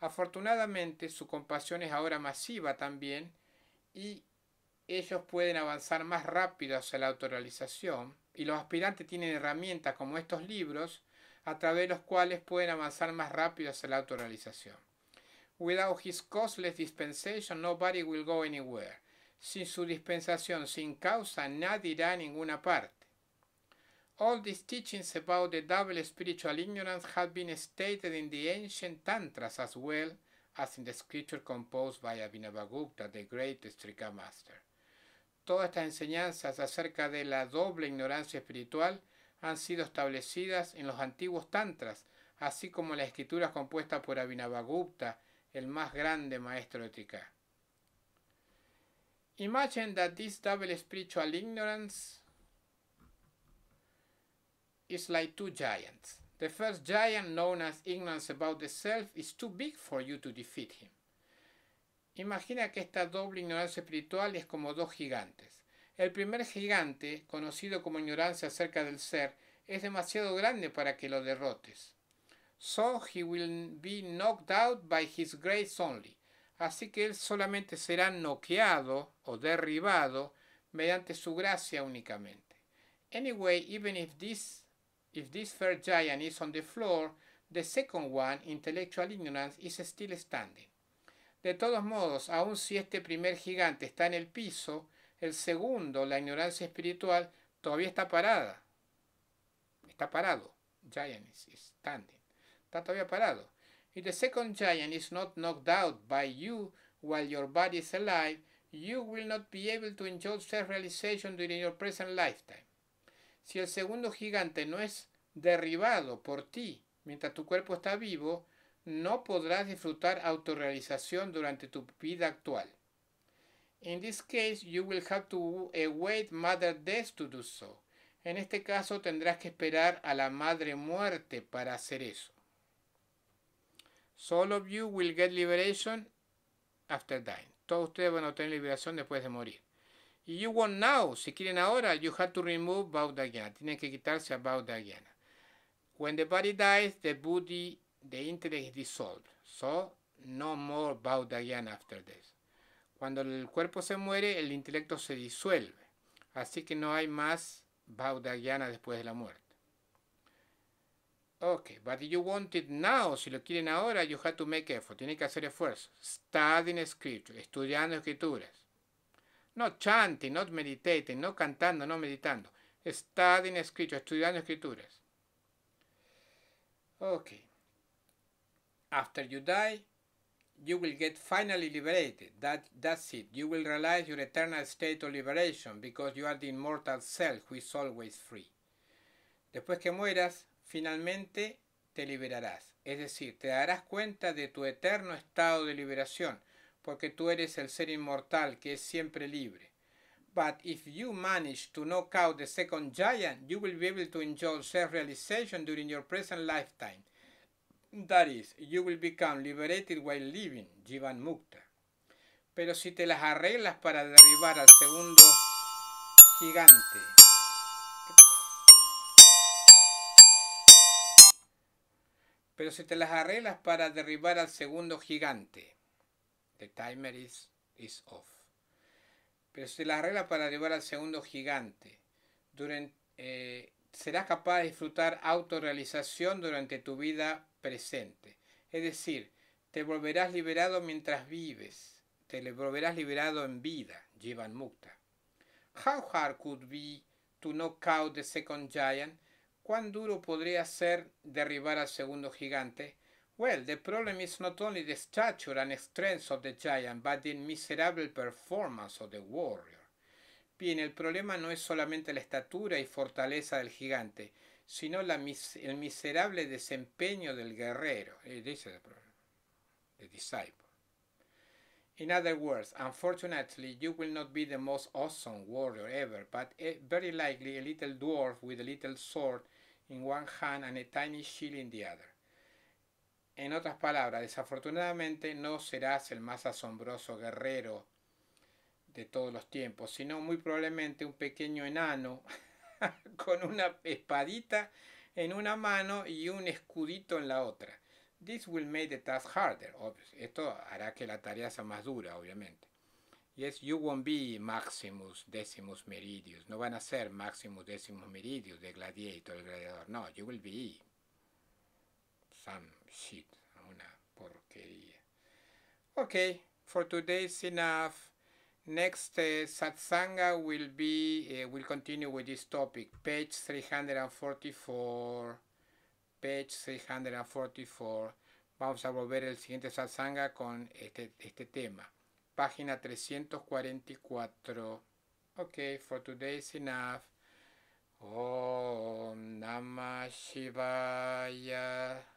Afortunadamente su compasión es ahora masiva también y ellos pueden avanzar más rápido hacia la autorrealización y los aspirantes tienen herramientas como estos libros a través de los cuales pueden avanzar más rápido hacia la autorrealización. Without his costless dispensation, nobody will go anywhere. Sin su dispensación, sin causa, nadie irá a ninguna parte. All these teachings about the double spiritual ignorance have been stated in the ancient tantras as well as in the scripture composed by Abhinavagupta, the great Strika master. Todas estas enseñanzas acerca de la doble ignorancia espiritual han sido establecidas en los antiguos tantras, así como en la escritura compuesta por Abhinavagupta, el más grande maestro de Trika. Imagine that this double spiritual ignorance is like two giants. The first giant, known as ignorance about the self, is too big for you to defeat him. Imagina que esta doble ignorancia espiritual es como dos gigantes. El primer gigante, conocido como ignorancia acerca del ser, es demasiado grande para que lo derrotes. So he will be knocked out by his grace only. Así que él solamente será noqueado o derribado mediante su gracia únicamente. Anyway, even if this If this first giant is on the floor, the second one, intellectual ignorance, is still standing. De todos modos, aun si este primer gigante está en el piso, el segundo, la ignorancia espiritual, todavía está parada. Está parado. Giant is standing. Está todavía parado. If the second giant is not knocked out by you while your body is alive, you will not be able to enjoy self-realization during your present lifetime. Si el segundo gigante no es derribado por ti mientras tu cuerpo está vivo, no podrás disfrutar autorrealización durante tu vida actual. In this case, you will have to await mother death to do so. En este caso, tendrás que esperar a la madre muerte para hacer eso. of you will get liberation after dying. Todos ustedes van a obtener liberación después de morir. You want now, si quieren ahora, you have to remove Baudagyan. Tienen que quitarse a When the body dies, the body, the intellect is dissolved. So, no more baudagiana after this. Cuando el cuerpo se muere, el intelecto se disuelve. Así que no hay más Baudagiana después de la muerte. Ok, but you want it now. Si lo quieren ahora, you have to make effort. Tienen que hacer esfuerzo. Studying scripture. Estudiando escrituras. No chanting, not meditating, no cantando, no meditando. Studying escrito, estudiando escrituras. Okay. After you die, you will get finally liberated. That, that's it. You will realize your eternal state of liberation because you are the immortal self who is always free. Después que mueras, finalmente te liberarás. Es decir, te darás cuenta de tu eterno estado de liberación porque tú eres el ser inmortal que es siempre libre. But if you manage to knock out the second giant, you will be able to enjoy self-realization during your present lifetime. That is, you will become liberated while living, Jivan Mukta. Pero si te las arreglas para derribar al segundo gigante, pero si te las arreglas para derribar al segundo gigante, The timer is, is off. Pero si la regla para llevar al segundo gigante. Durante, eh, serás capaz de disfrutar autorrealización durante tu vida presente. Es decir, te volverás liberado mientras vives. Te volverás liberado en vida, Jivan Mukta. How hard could be to knock out the second giant? ¿Cuán duro podría ser derribar al segundo gigante? Well, the problem is not only the stature and strength of the giant, but the miserable performance of the warrior. Bien, el problema no es solamente la estatura y fortaleza del gigante, sino la mis el miserable desempeño del guerrero. This eh, is the problem. The disciple. In other words, unfortunately, you will not be the most awesome warrior ever, but very likely a little dwarf with a little sword in one hand and a tiny shield in the other. En otras palabras, desafortunadamente no serás el más asombroso guerrero de todos los tiempos, sino muy probablemente un pequeño enano con una espadita en una mano y un escudito en la otra. This will make the task harder. Obviously. Esto hará que la tarea sea más dura, obviamente. Yes, you won't be Maximus Decimus Meridius. No van a ser Maximus Decimus Meridius de Gladiator, el gladiador. No, you will be some shit, una porquería. Okay, for today's enough. Next eh, satsanga will be eh, will continue with this topic. Page 344. Page 344. Vamos a volver el siguiente satsanga con este, este tema. Página 344. Okay, for today's enough. Om Namah Shivaya.